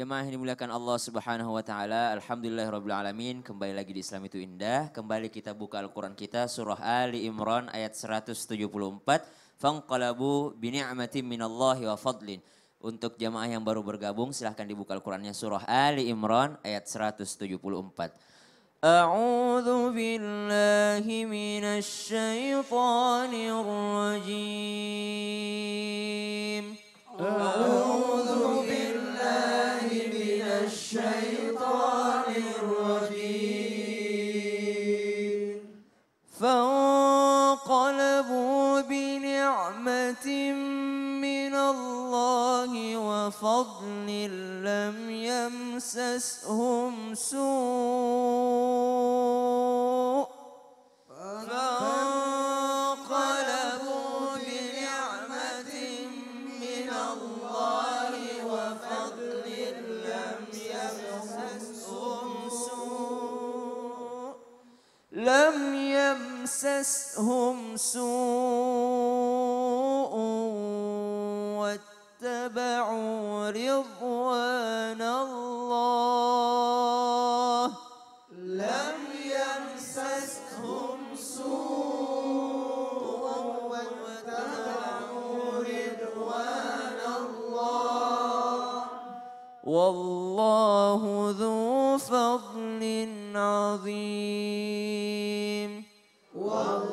Jemaah yang dimuliakan Allah Subhanahu wa taala, rabbil alamin. Kembali lagi di Islam itu indah. Kembali kita buka Al-Qur'an kita surah Ali Imran ayat 174, fanqalabu bi ni'matin minallahi wa fadlin. Untuk jamaah yang baru bergabung silahkan dibuka Al-Qur'annya surah Ali Imran ayat 174. A'udzu billahi minasy syaithanir rajim. A'udzu billahi الشيطان الرجيم فانقلبوا بنعمة من الله وفضل لم يمسسهم سوء مسسهم سوء واتبعوا رضوان الله لم يمسسهم سوء واتبعوا رضوان الله والله ذو فضل عظيم Wallah.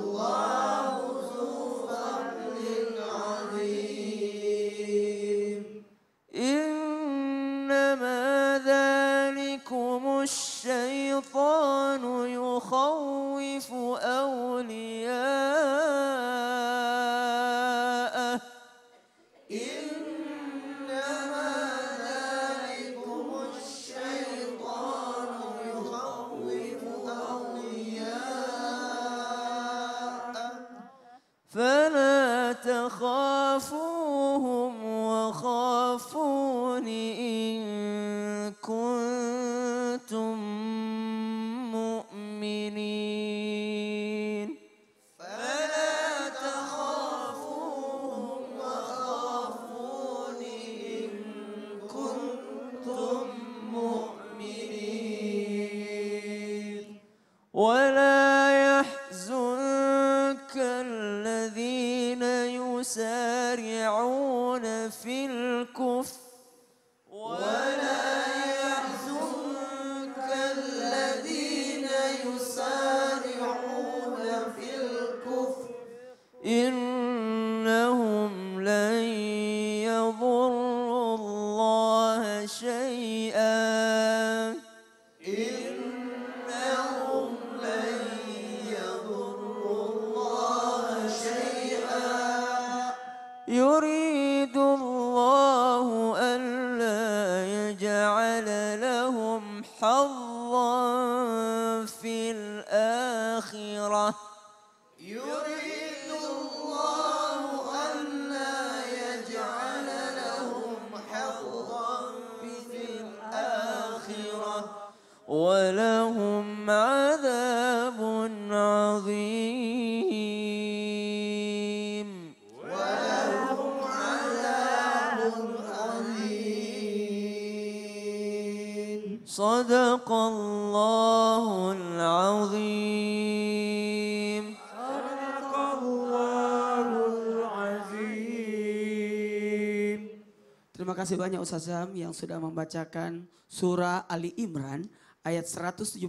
kasih banyak Ustaz Ham yang sudah membacakan surah Ali Imran ayat 171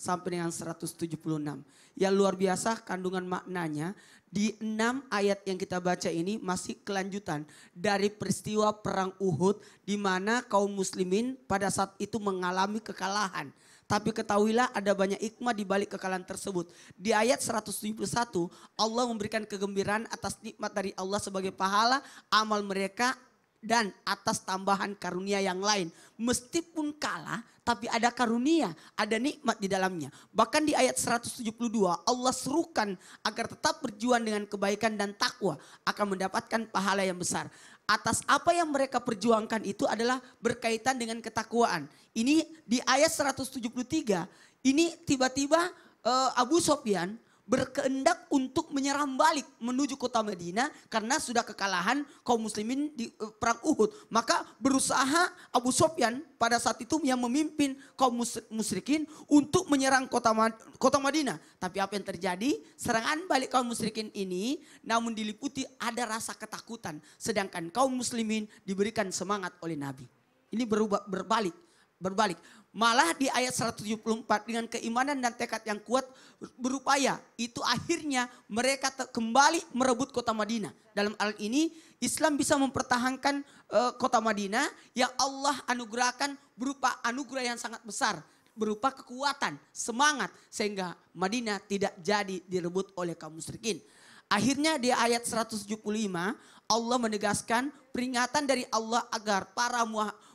sampai dengan 176. Yang luar biasa kandungan maknanya di enam ayat yang kita baca ini masih kelanjutan dari peristiwa perang Uhud di mana kaum muslimin pada saat itu mengalami kekalahan. Tapi ketahuilah ada banyak hikmah di balik kekalahan tersebut. Di ayat 171 Allah memberikan kegembiraan atas nikmat dari Allah sebagai pahala amal mereka dan atas tambahan karunia yang lain. Meskipun kalah, tapi ada karunia, ada nikmat di dalamnya. Bahkan di ayat 172 Allah serukan agar tetap berjuang dengan kebaikan dan takwa akan mendapatkan pahala yang besar. Atas apa yang mereka perjuangkan itu adalah berkaitan dengan ketakwaan. Ini di ayat 173 ini tiba-tiba eh, Abu Sofyan berkehendak untuk menyerang balik menuju kota Madinah karena sudah kekalahan kaum muslimin di eh, perang Uhud. Maka berusaha Abu Sofyan pada saat itu yang memimpin kaum musyrikin untuk menyerang kota kota Madinah. Tapi apa yang terjadi? Serangan balik kaum musyrikin ini namun diliputi ada rasa ketakutan sedangkan kaum muslimin diberikan semangat oleh Nabi. Ini berubah berbalik berbalik. Malah di ayat 174 dengan keimanan dan tekad yang kuat berupaya. Itu akhirnya mereka kembali merebut kota Madinah. Dalam hal ini Islam bisa mempertahankan uh, kota Madinah yang Allah anugerahkan berupa anugerah yang sangat besar. Berupa kekuatan, semangat sehingga Madinah tidak jadi direbut oleh kaum musyrikin. Akhirnya di ayat 175 Allah menegaskan peringatan dari Allah agar para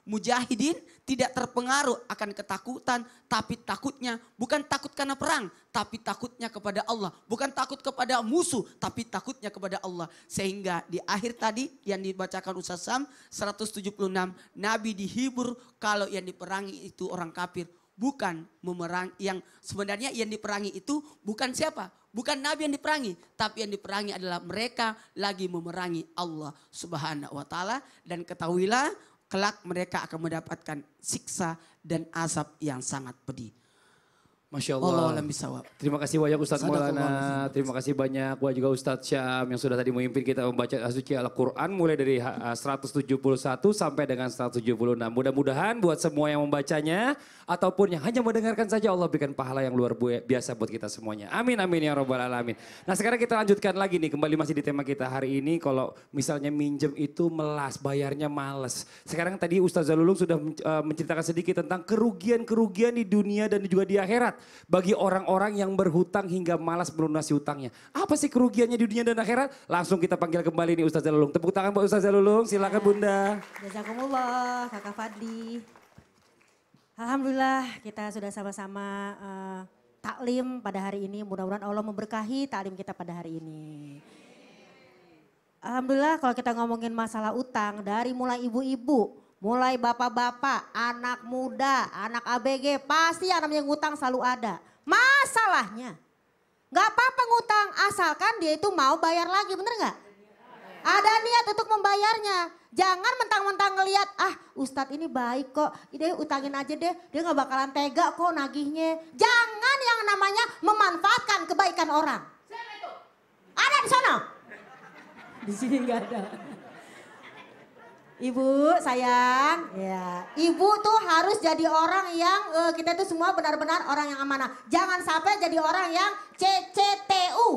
mujahidin tidak terpengaruh akan ketakutan, tapi takutnya bukan takut karena perang, tapi takutnya kepada Allah, bukan takut kepada musuh, tapi takutnya kepada Allah. Sehingga di akhir tadi yang dibacakan Ustaz Sam 176 Nabi dihibur kalau yang diperangi itu orang kafir bukan memerang yang sebenarnya yang diperangi itu bukan siapa? Bukan nabi yang diperangi, tapi yang diperangi adalah mereka lagi memerangi Allah Subhanahu wa taala dan ketahuilah kelak mereka akan mendapatkan siksa dan azab yang sangat pedih. Masya Allah. Allah alam Terima kasih banyak Ustadz Maulana. Terima kasih banyak Wah juga Ustadz Syam yang sudah tadi memimpin kita membaca suci Al-Quran mulai dari 171 eh, sampai dengan 176. Mudah-mudahan buat semua yang membacanya ataupun yang hanya mendengarkan saja Allah berikan pahala yang luar biasa buat kita semuanya. Amin amin ya robbal alamin. Nah sekarang kita lanjutkan lagi nih kembali masih di tema kita hari ini kalau misalnya minjem itu melas bayarnya males. Sekarang tadi Ustadz Zalulung sudah eh, menceritakan sedikit tentang kerugian-kerugian di dunia dan juga di akhirat bagi orang-orang yang berhutang hingga malas melunasi hutangnya. Apa sih kerugiannya di dunia dan akhirat? Langsung kita panggil kembali nih Ustaz Zalulung. Tepuk tangan buat Ustaz Zalulung, silakan Bunda. Jazakumullah, Kakak Fadli. Alhamdulillah kita sudah sama-sama uh, taklim pada hari ini. Mudah-mudahan Allah memberkahi taklim kita pada hari ini. Alhamdulillah kalau kita ngomongin masalah utang dari mulai ibu-ibu Mulai bapak-bapak, anak muda, anak ABG, pasti yang namanya ngutang selalu ada. Masalahnya, gak apa-apa ngutang asalkan dia itu mau bayar lagi, bener gak? Ada niat untuk membayarnya. Jangan mentang-mentang ngeliat, ah Ustadz ini baik kok, ide utangin aja deh, dia gak bakalan tega kok nagihnya. Jangan yang namanya memanfaatkan kebaikan orang. Ada di sana? Di sini gak ada. Ibu, sayang. Ya. Ibu tuh harus jadi orang yang uh, kita tuh semua benar-benar orang yang amanah. Jangan sampai jadi orang yang CCTU.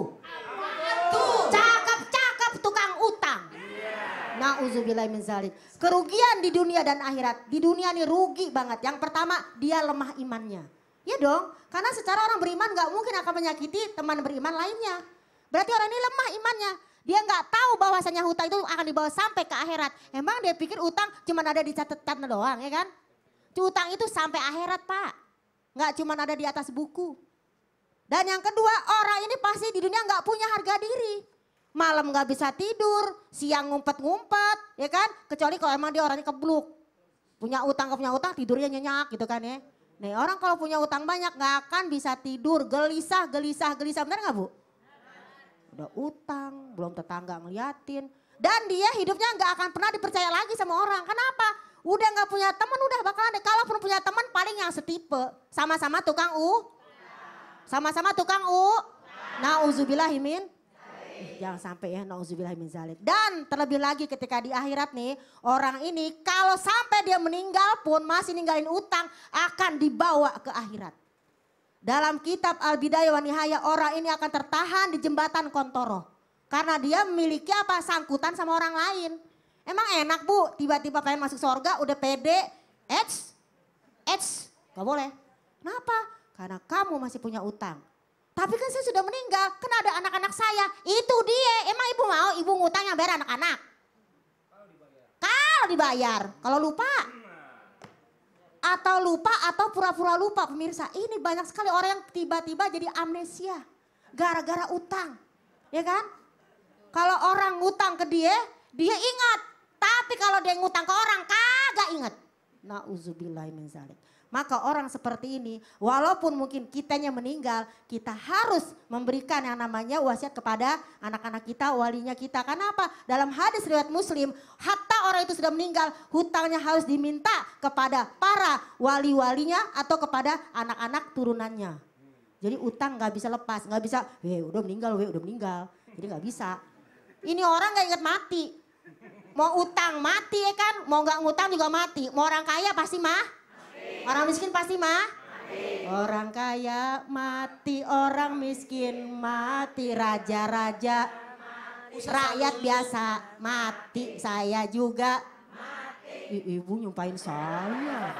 Cakep-cakep tukang utang. Yeah. Nauzubillah min zalik. Kerugian di dunia dan akhirat. Di dunia nih rugi banget. Yang pertama, dia lemah imannya. Ya dong, karena secara orang beriman nggak mungkin akan menyakiti teman beriman lainnya. Berarti orang ini lemah imannya. Dia nggak tahu bahwasanya hutang itu akan dibawa sampai ke akhirat. Emang dia pikir utang cuma ada di catatan doang ya kan? Utang itu sampai akhirat pak. Nggak cuma ada di atas buku. Dan yang kedua orang ini pasti di dunia nggak punya harga diri. Malam nggak bisa tidur, siang ngumpet-ngumpet ya kan? Kecuali kalau emang dia orangnya kebluk. Punya utang punya utang tidurnya nyenyak gitu kan ya. Nih orang kalau punya utang banyak nggak akan bisa tidur, gelisah, gelisah, gelisah. Benar nggak bu? udah utang, belum tetangga ngeliatin. Dan dia hidupnya nggak akan pernah dipercaya lagi sama orang. Kenapa? Udah nggak punya teman, udah bakalan kalau pun punya teman paling yang setipe. Sama-sama tukang u. Sama-sama tukang u. nah Uzubillahimin. jangan sampai ya nauzubillahimin zalim. Dan terlebih lagi ketika di akhirat nih, orang ini kalau sampai dia meninggal pun masih ninggalin utang akan dibawa ke akhirat. Dalam kitab Al-Bidayah wa Nihaya orang ini akan tertahan di jembatan Kontoro. Karena dia memiliki apa? Sangkutan sama orang lain. Emang enak bu, tiba-tiba pengen masuk surga, udah pede, eits, eits, gak boleh. Kenapa? Karena kamu masih punya utang. Tapi kan saya sudah meninggal, kan ada anak-anak saya. Itu dia, emang ibu mau ibu ngutang yang bayar anak-anak? Kalau dibayar. Kalau dibayar, kalau lupa atau lupa atau pura-pura lupa pemirsa. Ini banyak sekali orang yang tiba-tiba jadi amnesia gara-gara utang. Ya kan? Kalau orang ngutang ke dia, dia ingat. Tapi kalau dia ngutang ke orang kagak Nauzubillahiminzalik. Maka orang seperti ini, walaupun mungkin kitanya meninggal, kita harus memberikan yang namanya wasiat kepada anak-anak kita, walinya kita. Kenapa? Dalam hadis riwayat muslim, hatta orang itu sudah meninggal, hutangnya harus diminta kepada para wali-walinya atau kepada anak-anak turunannya. Jadi utang gak bisa lepas, gak bisa, weh udah meninggal, weh udah meninggal. Jadi gak bisa. Ini orang gak ingat mati. Mau utang mati ya kan, mau nggak ngutang juga mati. Mau orang kaya pasti mah? Mati. Orang miskin pasti mah? Mati. Orang kaya mati, orang miskin mati, raja-raja rakyat biasa mati, saya juga. Mati. ibu nyumpain saya.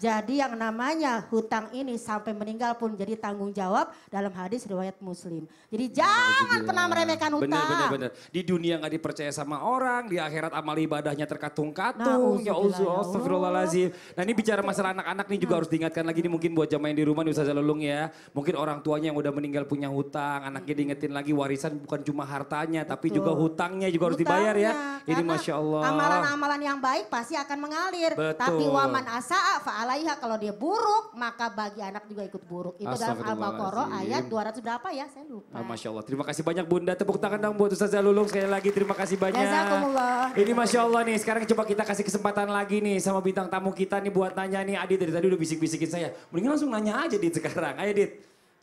Jadi yang namanya hutang ini sampai meninggal pun jadi tanggung jawab dalam hadis riwayat Muslim. Jadi hmm, jangan pernah meremehkan hutang. Benar, benar, benar. Di dunia nggak dipercaya sama orang, di akhirat amal ibadahnya terkatung-katung. Nah, ya Allah, Nanti Nah ini bicara masalah anak-anak nih juga nah. harus diingatkan lagi nih mungkin buat jamaah di rumah nih Ustazah Lulung ya. Mungkin orang tuanya yang udah meninggal punya hutang, anaknya hmm. diingetin lagi warisan bukan cuma hartanya tapi juga hutangnya juga hutangnya, harus dibayar ya. Ini Masya Allah. Amalan-amalan yang baik pasti akan mengalir. Betul. Tapi waman asa'a fa'ala alaiha kalau dia buruk maka bagi anak juga ikut buruk. Itu dalam Al-Baqarah ayat 200 berapa ya? Saya lupa. Ah, Masya Allah. Terima kasih banyak Bunda. Tepuk tangan dong buat Ustazah Lulung sekali lagi. Terima kasih banyak. Jazakumullah. Ini Masya Allah nih. Sekarang coba kita kasih kesempatan lagi nih sama bintang tamu kita nih buat nanya nih. Adit dari tadi udah bisik-bisikin saya. Mendingan langsung nanya aja Dit sekarang. Ayo Dit.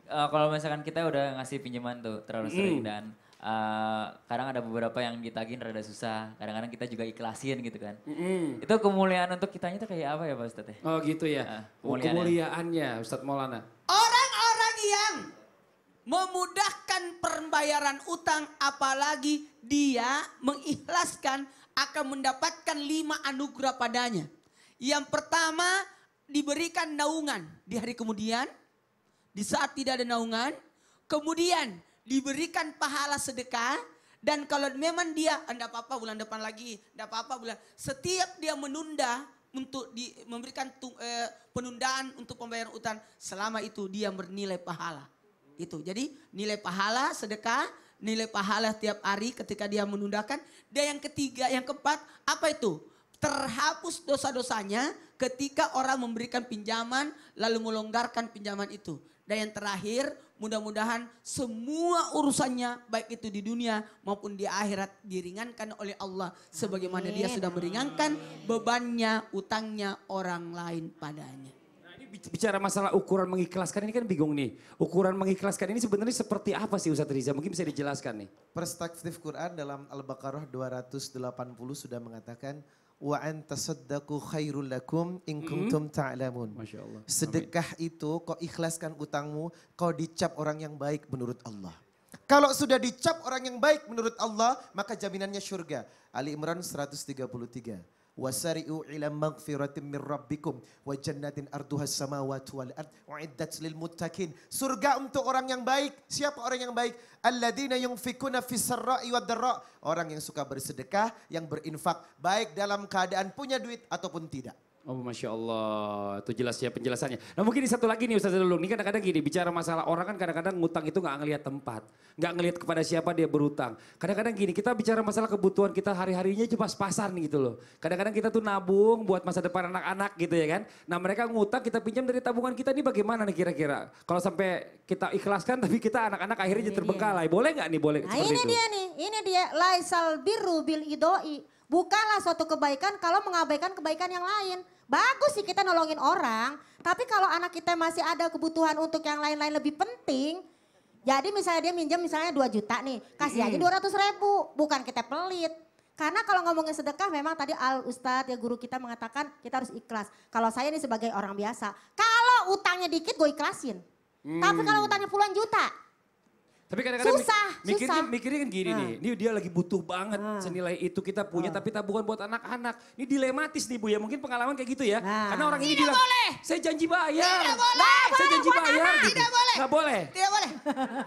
Uh, eh, kalau misalkan kita udah ngasih pinjaman tuh terlalu sering mm. dan Uh, kadang ada beberapa yang ditagihin rada susah, kadang-kadang kita juga ikhlasin gitu kan. mm Itu kemuliaan untuk kitanya itu kayak apa ya Pak Ustadz? Ya? Oh gitu ya, uh, eh, kemuliaannya. kemuliaannya Ustadz Maulana. Orang-orang yang memudahkan pembayaran utang apalagi dia mengikhlaskan akan mendapatkan lima anugerah padanya. Yang pertama diberikan naungan di hari kemudian, di saat tidak ada naungan, kemudian diberikan pahala sedekah dan kalau memang dia enggak ah, apa-apa bulan depan lagi, enggak apa-apa bulan setiap dia menunda untuk di, memberikan tu, eh, penundaan untuk pembayaran utang selama itu dia bernilai pahala. Itu. Jadi nilai pahala sedekah, nilai pahala tiap hari ketika dia menundakan. Dan yang ketiga, yang keempat, apa itu? terhapus dosa-dosanya ketika orang memberikan pinjaman lalu melonggarkan pinjaman itu. Dan yang terakhir, Mudah-mudahan semua urusannya baik itu di dunia maupun di akhirat diringankan oleh Allah sebagaimana Amin. dia sudah meringankan bebannya, utangnya orang lain padanya. Nah, ini bicara masalah ukuran mengikhlaskan ini kan bingung nih. Ukuran mengikhlaskan ini sebenarnya seperti apa sih Ustaz Riza? Mungkin bisa dijelaskan nih. Perspektif Quran dalam Al-Baqarah 280 sudah mengatakan wa an tasaddaqu khairul lakum in mm-hmm. kuntum ta'lamun. Masya Allah. Sedekah Amin. itu kau ikhlaskan utangmu, kau dicap orang yang baik menurut Allah. Kalau sudah dicap orang yang baik menurut Allah, maka jaminannya surga. Ali Imran 133 wasari'u ila magfiratin min rabbikum wa jannatin arduhas samawati wal ard uiddat lil muttaqin. Surga untuk orang yang baik. Siapa orang yang baik? Alladzina yunfikuna fis sarra'i wad Orang yang suka bersedekah, yang berinfak baik dalam keadaan punya duit ataupun tidak. Oh Masya Allah, itu jelas ya penjelasannya. Nah mungkin ini satu lagi nih Ustaz Zalulung, ini kadang-kadang gini, bicara masalah orang kan kadang-kadang ngutang itu gak ngelihat tempat. Gak ngelihat kepada siapa dia berutang. Kadang-kadang gini, kita bicara masalah kebutuhan kita hari-harinya cuma pasar nih gitu loh. Kadang-kadang kita tuh nabung buat masa depan anak-anak gitu ya kan. Nah mereka ngutang, kita pinjam dari tabungan kita nih bagaimana nih kira-kira? Kalau sampai kita ikhlaskan tapi kita anak-anak akhirnya jadi terbengkalai. Boleh gak nih? Boleh nah, ini dia nih, ini dia. Laisal biru bil idoi Bukalah suatu kebaikan kalau mengabaikan kebaikan yang lain. Bagus sih kita nolongin orang, tapi kalau anak kita masih ada kebutuhan untuk yang lain-lain lebih penting, jadi misalnya dia minjem misalnya 2 juta nih, kasih aja 200 ribu, bukan kita pelit. Karena kalau ngomongin sedekah memang tadi al ustadz ya guru kita mengatakan kita harus ikhlas. Kalau saya ini sebagai orang biasa, kalau utangnya dikit gue ikhlasin. Hmm. Tapi mm. kalau utangnya puluhan juta, tapi kadang-kadang susah, mik mikirnya, mikirnya kan gini nah. nih, ini dia lagi butuh banget nah. senilai itu kita punya, nah. tapi tabungan buat anak-anak. Ini dilematis nih Bu ya, mungkin pengalaman kayak gitu ya. Nah. Karena orang ini Tidak bilang, boleh. saya janji bayar. Tidak boleh. Nah, saya janji bayar. Anak. Gitu. Tidak boleh. Tidak boleh. Tidak boleh.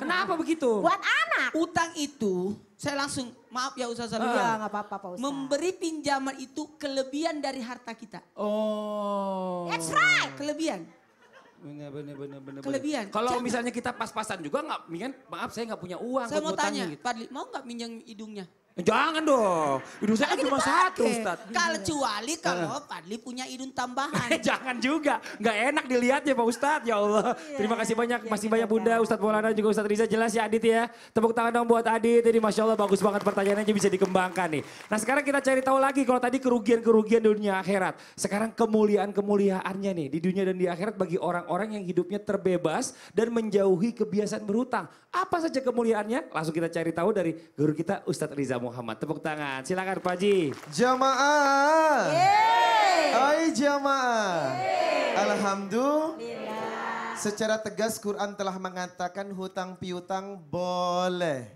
Kenapa begitu? Buat anak. Utang itu, saya langsung, maaf ya Ustaz Salim. Iya, gak apa-apa Pak Ustaz. Memberi pinjaman itu kelebihan dari harta kita. Oh. That's right. Kelebihan. Bener, bener, bener, bener. Kelebihan. Kalau misalnya kita pas-pasan juga nggak, kan? maaf saya nggak punya uang. Saya mau tanya, gitu. Padli, mau nggak minjem hidungnya? Jangan dong. Hidung kan saya cuma satu, satu, Ustaz. Kecuali kalau uh. Fadli punya hidung tambahan. Jangan juga. Nggak enak ya, Pak Ustadz. Ya Allah. Yeah. Terima kasih banyak. Yeah, Masih yeah, banyak iya, Bunda, iya. Ustadz Maulana juga Ustadz Riza. Jelas ya Adit ya. Tepuk tangan dong buat Adit. Tadi Masya Allah bagus banget pertanyaannya bisa dikembangkan nih. Nah sekarang kita cari tahu lagi kalau tadi kerugian-kerugian dunia akhirat. Sekarang kemuliaan-kemuliaannya nih di dunia dan di akhirat bagi orang-orang yang hidupnya terbebas dan menjauhi kebiasaan berhutang. Apa saja kemuliaannya? Langsung kita cari tahu dari guru kita Ustadz Riza Muhammad. Tepuk tangan. Silakan Pak Haji. Jamaah. Hai jamaah. Alhamdulillah. Secara tegas Quran telah mengatakan hutang piutang boleh.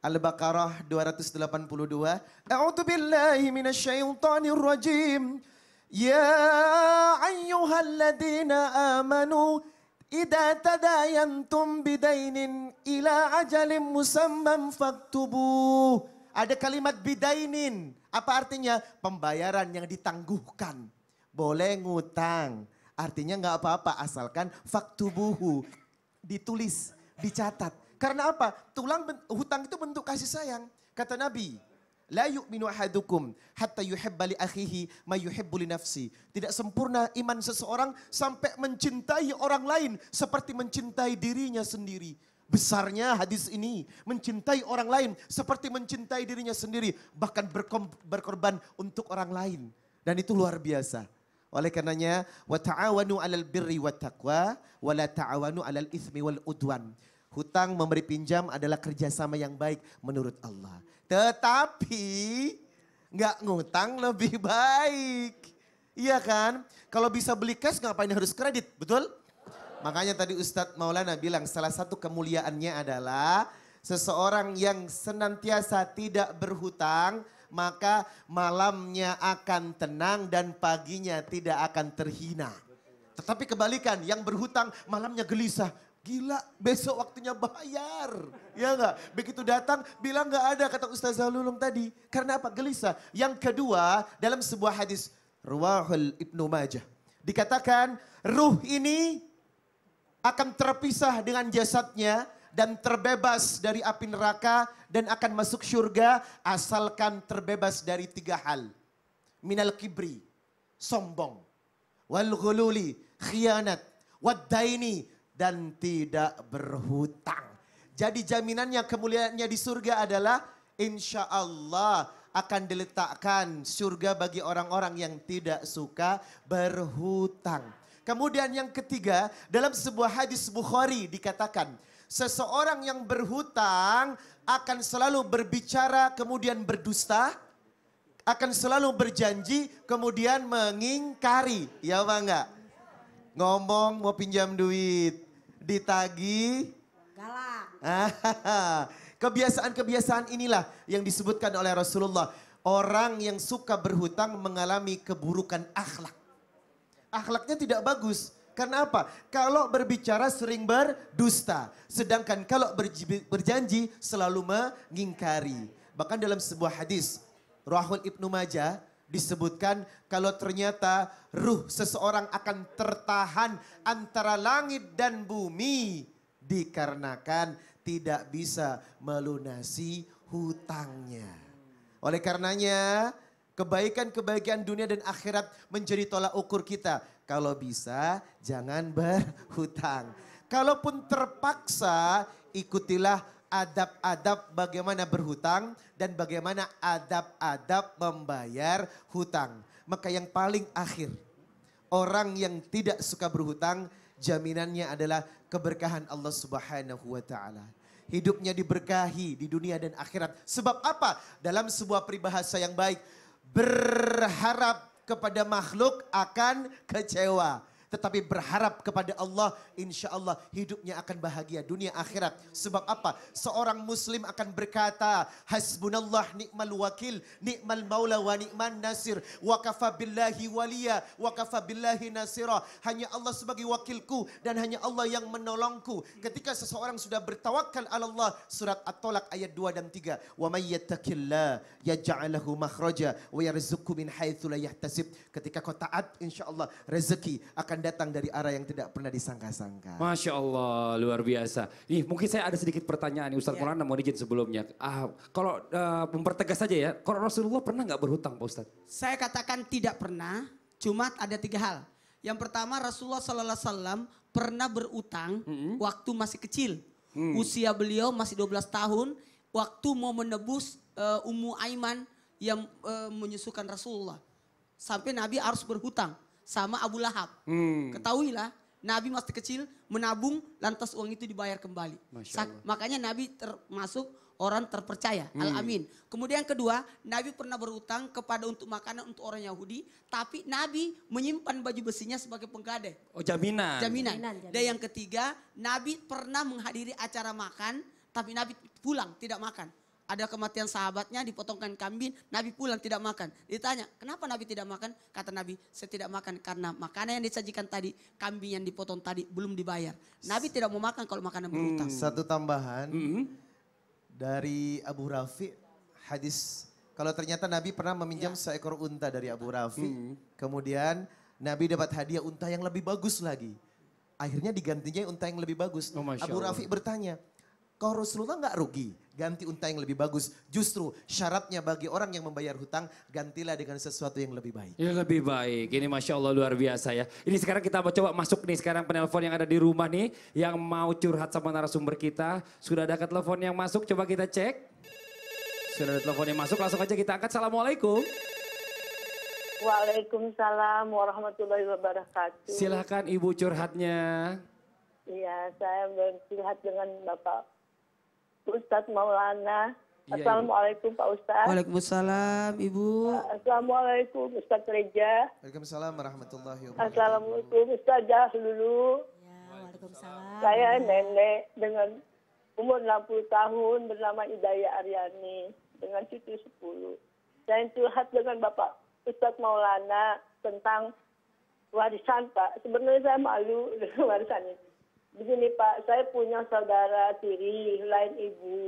Al-Baqarah 282. A'udzu billahi minasyaitonir rajim. Ya ayyuhalladzina amanu إذا tadayantum bidainin ila أجل musamman faktubuh. Ada kalimat bidainin. Apa artinya? Pembayaran yang ditangguhkan. Boleh ngutang. Artinya nggak apa-apa asalkan faktu buhu. Ditulis, dicatat. Karena apa? Tulang hutang itu bentuk kasih sayang. Kata Nabi, La yu'minu ahadukum hatta yuhibba li akhihi ma yuhibbu li nafsi. Tidak sempurna iman seseorang sampai mencintai orang lain seperti mencintai dirinya sendiri besarnya hadis ini. Mencintai orang lain seperti mencintai dirinya sendiri. Bahkan berkorban untuk orang lain. Dan itu luar biasa. Oleh karenanya, wa ta'awanu 'alal birri wat taqwa wa la ta'awanu 'alal itsmi wal udwan. Hutang memberi pinjam adalah kerjasama yang baik menurut Allah. Tetapi nggak ngutang lebih baik. Iya kan? Kalau bisa beli cash ngapain harus kredit, betul? Makanya tadi Ustadz Maulana bilang salah satu kemuliaannya adalah seseorang yang senantiasa tidak berhutang maka malamnya akan tenang dan paginya tidak akan terhina. Tetapi kebalikan yang berhutang malamnya gelisah. Gila besok waktunya bayar. Ya enggak? Begitu datang bilang enggak ada kata Ustaz Lulung tadi. Karena apa? Gelisah. Yang kedua dalam sebuah hadis Ruahul Ibnu Majah. Dikatakan ruh ini akan terpisah dengan jasadnya dan terbebas dari api neraka dan akan masuk surga asalkan terbebas dari tiga hal. Minal kibri, sombong. Wal ghululi, khianat. Waddaini, dan tidak berhutang. Jadi jaminannya kemuliaannya di surga adalah insya Allah akan diletakkan surga bagi orang-orang yang tidak suka berhutang. Kemudian yang ketiga, dalam sebuah hadis Bukhari dikatakan, seseorang yang berhutang akan selalu berbicara kemudian berdusta, akan selalu berjanji kemudian mengingkari. Ya apa enggak? Ngomong mau pinjam duit, ditagi, galak. Kebiasaan-kebiasaan inilah yang disebutkan oleh Rasulullah. Orang yang suka berhutang mengalami keburukan akhlak. Akhlaknya tidak bagus. Karena apa? Kalau berbicara sering berdusta. Sedangkan kalau berjanji selalu mengingkari. Bahkan dalam sebuah hadis, Rahul Ibnu Majah disebutkan kalau ternyata ruh seseorang akan tertahan antara langit dan bumi dikarenakan tidak bisa melunasi hutangnya. Oleh karenanya, Kebaikan-kebaikan dunia dan akhirat menjadi tolak ukur kita. Kalau bisa jangan berhutang. Kalaupun terpaksa ikutilah adab-adab bagaimana berhutang dan bagaimana adab-adab membayar hutang. Maka yang paling akhir orang yang tidak suka berhutang jaminannya adalah keberkahan Allah Subhanahu wa taala hidupnya diberkahi di dunia dan akhirat. Sebab apa? Dalam sebuah peribahasa yang baik, berharap kepada makhluk akan kecewa tetapi berharap kepada Allah, insya Allah hidupnya akan bahagia dunia akhirat. Sebab apa? Seorang muslim akan berkata, Hasbunallah nikmal wakil, nikmal maula wa ni'man nasir, wa kafa billahi waliya, wa billahi nasira. Hanya Allah sebagai wakilku dan hanya Allah yang menolongku. Ketika seseorang sudah bertawakal ala Allah, surat At-Tolak ayat 2 dan 3. Wa may yattaqillah yaj'alahu makhraja wa yarzuqhu min haitsu la yahtasib. Ketika kau taat, insya Allah rezeki akan datang dari arah yang tidak pernah disangka-sangka. Masya Allah, luar biasa. Nih, mungkin saya ada sedikit pertanyaan nih Ustaz yeah. Maulana, mau izin sebelumnya. Ah, kalau uh, mempertegas saja ya, kalau Rasulullah pernah nggak berhutang Pak Ustaz? Saya katakan tidak pernah, cuma ada tiga hal. Yang pertama Rasulullah Sallallahu Alaihi Wasallam pernah berutang mm -hmm. waktu masih kecil. Hmm. Usia beliau masih 12 tahun, waktu mau menebus uh, Ummu Aiman yang uh, menyusukan Rasulullah. Sampai Nabi harus berhutang sama Abu Lahab. Hmm. Ketahuilah Nabi masih kecil menabung lantas uang itu dibayar kembali. Allah. makanya Nabi termasuk orang terpercaya, hmm. al-amin. Kemudian kedua, Nabi pernah berutang kepada untuk makanan untuk orang Yahudi, tapi Nabi menyimpan baju besinya sebagai penggade. Oh, jaminan. Jaminan. jaminan, jaminan. Dan yang ketiga, Nabi pernah menghadiri acara makan, tapi Nabi pulang tidak makan ada kematian sahabatnya dipotongkan kambing, Nabi pulang tidak makan. Ditanya, kenapa Nabi tidak makan? Kata Nabi, saya tidak makan karena makanan yang disajikan tadi, kambing yang dipotong tadi belum dibayar. Nabi tidak mau makan kalau makanan hmm. berhutang Hmm, satu tambahan hmm. dari Abu Rafi hadis kalau ternyata Nabi pernah meminjam ya. seekor unta dari Abu Rafi, hmm. kemudian Nabi dapat hadiah unta yang lebih bagus lagi. Akhirnya digantinya unta yang lebih bagus. Oh, Abu Rafi bertanya, Kau Rasulullah nggak rugi. Ganti unta yang lebih bagus. Justru syaratnya bagi orang yang membayar hutang, gantilah dengan sesuatu yang lebih baik. Ya lebih baik. Ini Masya Allah luar biasa ya. Ini sekarang kita mau coba masuk nih sekarang penelpon yang ada di rumah nih. Yang mau curhat sama narasumber kita. Sudah ada telepon yang masuk, coba kita cek. Sudah ada telepon yang masuk, langsung aja kita angkat. Assalamualaikum. Waalaikumsalam warahmatullahi wabarakatuh. Silahkan Ibu curhatnya. Iya, saya curhat dengan Bapak Ustadz Maulana. Iya, Assalamualaikum Pak Ustadz. Waalaikumsalam Ibu. Assalamualaikum Ustadz Reja. Waalaikumsalam warahmatullahi wabarakatuh. Assalamualaikum Ustadz Jahlulu. Ya, Waalaikumsalam. Saya nenek dengan umur 60 tahun bernama Idaya Aryani dengan cucu 10. Saya curhat dengan Bapak Ustadz Maulana tentang warisan Pak. Sebenarnya saya malu dengan warisan itu begini Pak, saya punya saudara tiri lain ibu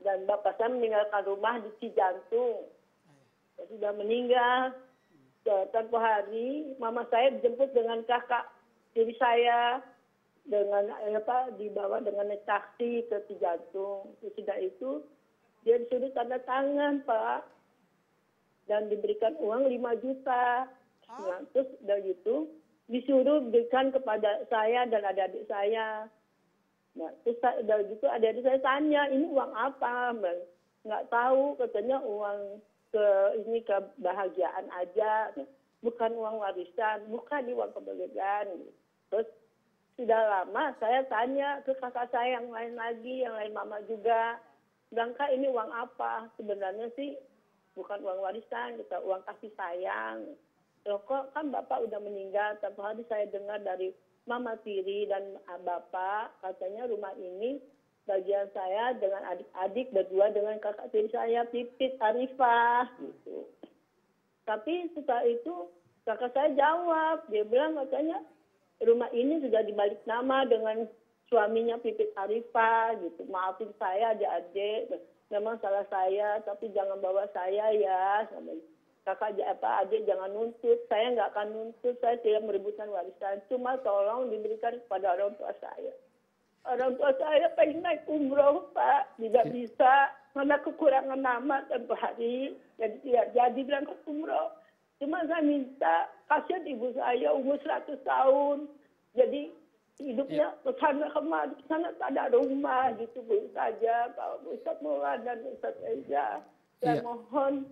dan bapak saya meninggalkan rumah di Cijantung. Sudah meninggal. Ya, tanpa hari, mama saya dijemput dengan kakak tiri saya dengan eh, apa dibawa dengan taksi ke Cijantung. Sudah itu dia disuruh tanda tangan Pak dan diberikan uang 5 juta. Ah. Nah, terus dari itu disuruh berikan kepada saya dan adik-adik saya. Nah, terus dari itu adik-adik saya tanya, ini uang apa? Mbak? Nggak tahu, katanya uang ke ini kebahagiaan aja. Bukan uang warisan, bukan di uang kebahagiaan. Terus sudah lama saya tanya ke kakak saya yang lain lagi, yang lain mama juga. bangka ini uang apa? Sebenarnya sih bukan uang warisan, kita uang kasih sayang loh kok kan bapak udah meninggal tapi hari saya dengar dari mama tiri dan bapak katanya rumah ini bagian saya dengan adik-adik berdua dengan kakak tiri saya Pipit Arifah gitu. Tapi setelah itu kakak saya jawab dia bilang katanya rumah ini sudah dibalik nama dengan suaminya Pipit Arifah gitu. Maafin saya adik-adik memang salah saya tapi jangan bawa saya ya itu kakak apa aja jangan nuntut saya nggak akan nuntut saya tidak merebutkan warisan cuma tolong diberikan kepada orang tua saya orang tua saya pengen naik umroh pak tidak ya. bisa karena kekurangan nama tempat hari jadi tidak jadi berangkat umroh cuma saya minta kasihan ibu saya umur 100 tahun jadi hidupnya ya. kesana kemari kesana tak ada rumah gitu bu saja pak Ustadz Mulan dan Ustadz Eza saya ya. mohon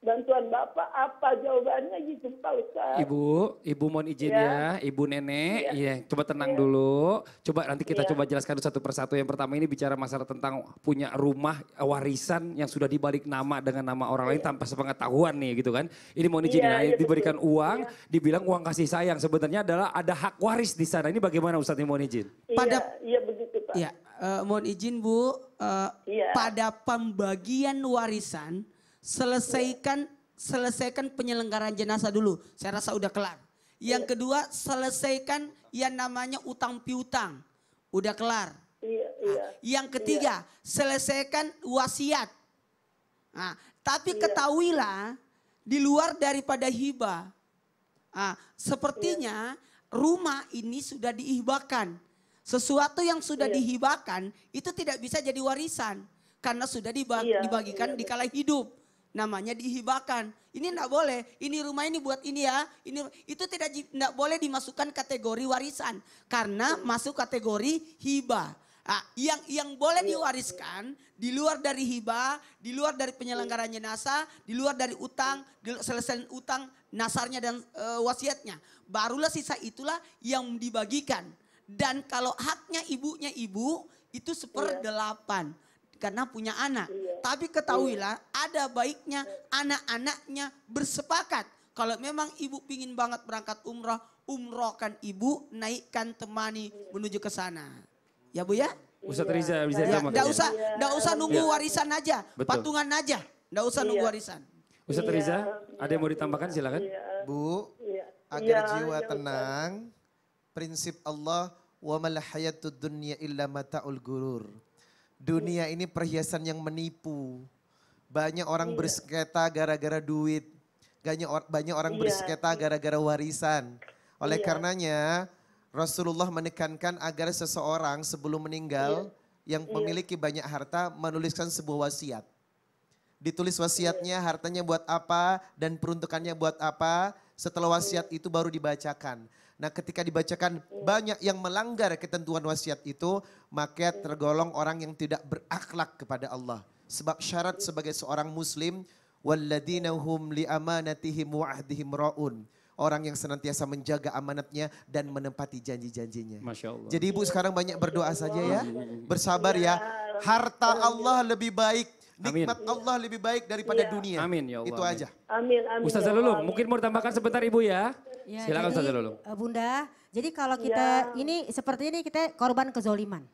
bantuan Bapak apa jawabannya gitu Pak Ustaz. Ibu, Ibu mohon izin ya, ya. Ibu Nenek, ya. ya coba tenang ya. dulu. Coba nanti kita ya. coba jelaskan satu persatu. Yang pertama ini bicara masalah tentang punya rumah warisan yang sudah dibalik nama dengan nama orang lain ya. tanpa sepengetahuan nih gitu kan. Ini mohon izin ya, ya, ya, diberikan betul. uang, ya. dibilang uang kasih sayang sebenarnya adalah ada hak waris di sana. Ini bagaimana Ustaz ini mohon izin? Pada Iya, begitu Pak. Iya, uh, mohon izin Bu, uh, ya. pada pembagian warisan selesaikan selesaikan penyelenggaraan jenazah dulu. Saya rasa udah kelar. Yang kedua, selesaikan yang namanya utang piutang. Udah kelar. Iya, nah, iya. Yang iya. ketiga, iya. selesaikan wasiat. Nah, tapi iya. ketahuilah di luar daripada hibah. Nah, sepertinya iya. rumah ini sudah dihibahkan. Sesuatu yang sudah iya. dihibahkan itu tidak bisa jadi warisan karena sudah dibag iya, dibagikan iya. di kala hidup namanya dihibahkan. Ini enggak boleh. Ini rumah ini buat ini ya. Ini itu tidak enggak boleh dimasukkan kategori warisan karena masuk kategori hibah. Nah, yang yang boleh diwariskan di luar dari hibah, di luar dari penyelenggaraan jenazah, di luar dari utang, selesai utang, nasarnya dan e, wasiatnya. Barulah sisa itulah yang dibagikan. Dan kalau haknya ibunya ibu itu seperdelapan iya. karena punya anak. Iya. Tapi ketahuilah ada baiknya anak-anaknya bersepakat. Kalau memang ibu pingin banget berangkat umroh, umrohkan ibu, naikkan temani menuju ke sana. Ya Bu ya? Ustaz Riza ya, bisa ya, Enggak usah, enggak usah nunggu ya. warisan aja, Betul. patungan aja. tidak usah nunggu iya. warisan. Ustaz iya. Riza, ada yang mau ditambahkan silakan. Iya. Bu, agar jiwa tenang, prinsip Allah wa mal hayatud dunya illa mataul gurur. Dunia ini perhiasan yang menipu. Banyak orang iya. bersengketa gara-gara duit. Banyak, or, banyak orang iya. bersengketa gara-gara warisan. Oleh iya. karenanya Rasulullah menekankan agar seseorang sebelum meninggal iya. yang iya. memiliki banyak harta menuliskan sebuah wasiat. Ditulis wasiatnya, iya. hartanya buat apa dan peruntukannya buat apa. Setelah iya. wasiat itu baru dibacakan. Nah, ketika dibacakan iya. banyak yang melanggar ketentuan wasiat itu, maka tergolong orang yang tidak berakhlak kepada Allah. Sebab syarat sebagai seorang muslim walladzina hum li amanatihim wa ahdihim raun orang yang senantiasa menjaga amanatnya dan menempati janji-janjinya. Jadi ibu sekarang banyak berdoa saja ya, bersabar ya. Iya. Harta Allah lebih baik, nikmat amin. Allah lebih baik daripada ya. dunia. Amin ya Allah. Itu aja. Amin amin. Ustazah ya amin. mungkin mau tambahkan sebentar ibu ya. ya Silakan Ustazah Lulung. Eh, Bunda, jadi kalau iya. kita ya. ini seperti ini kita korban kezoliman.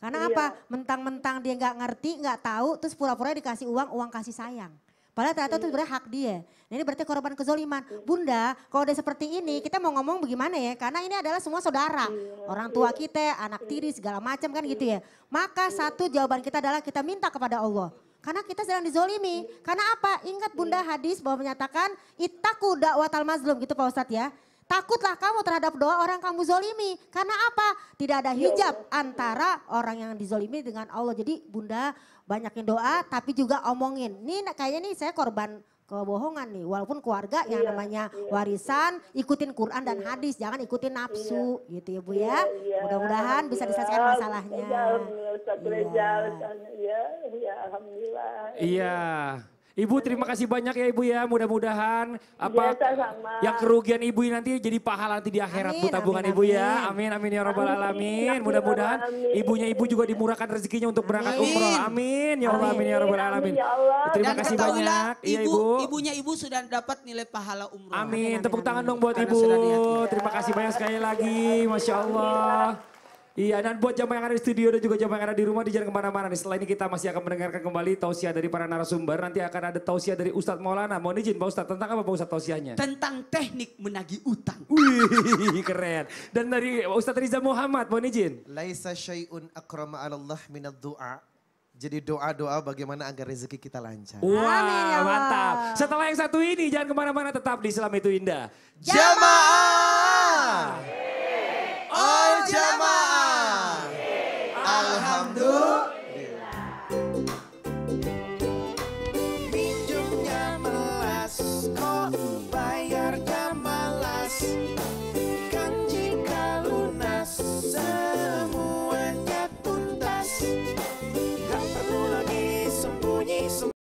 Karena iya. apa? Mentang-mentang dia nggak ngerti, nggak tahu, terus pura-pura dikasih uang, uang kasih sayang. Padahal ternyata itu iya. sebenarnya hak dia. Nah, ini berarti korban kezoliman. Iya. Bunda, kalau udah seperti ini, kita mau ngomong bagaimana ya? Karena ini adalah semua saudara. Iya. Orang tua kita, anak tiri, segala macam kan gitu ya. Maka satu jawaban kita adalah kita minta kepada Allah. Karena kita sedang dizolimi. Karena apa? Ingat bunda hadis bahwa menyatakan, itaku dakwah mazlum gitu Pak Ustadz ya. Takutlah kamu terhadap doa orang kamu zolimi. Karena apa? Tidak ada hijab antara orang yang dizolimi dengan Allah. Jadi bunda banyakin doa tapi juga omongin. Nih kayaknya nih saya korban kebohongan nih. Walaupun keluarga yang namanya ya, warisan ikutin Quran dan ya. hadis, jangan ikutin nafsu ya. gitu ya Bu ya. ya. Mudah-mudahan ya. bisa diselesaikan masalahnya. Iya, Iya, Ya, Alhamdulillah. Iya. Ibu terima kasih banyak ya Ibu ya. Mudah-mudahan iya, apa ya yang kerugian Ibu nanti jadi pahala nanti di akhirat amin, Bu tabungan amin, Ibu ya. Amin amin ya robbal alamin. Mudah-mudahan ya ibunya Ibu juga dimurahkan rezekinya untuk berangkat amin. umroh. Amin ya, ya, ya Allah amin ya robbal alamin. Terima kasih banyak iya, ibu, ya Ibu. Ibunya Ibu sudah dapat nilai pahala umroh. Amin. Tepuk tangan amin. dong buat Ibu. Terima kasih banyak sekali lagi. Masya Allah. Iya dan buat jamaah yang ada di studio dan juga jamaah yang ada di rumah di jangan kemana-mana nih. Setelah ini kita masih akan mendengarkan kembali tausiah dari para narasumber. Nanti akan ada tausiah dari Ustadz Maulana. Mohon izin Pak Ustadz tentang apa Pak Ustadz tausiahnya? Tentang teknik menagih utang. Wih keren. Dan dari Ustadz Riza Muhammad mohon izin. Laisa syai'un akrama Allah minat du'a. Jadi doa-doa bagaimana agar rezeki kita lancar. Wah wow, ya mantap. Setelah yang satu ini jangan kemana-mana tetap di Islam itu indah. Jamaah. jamaah. do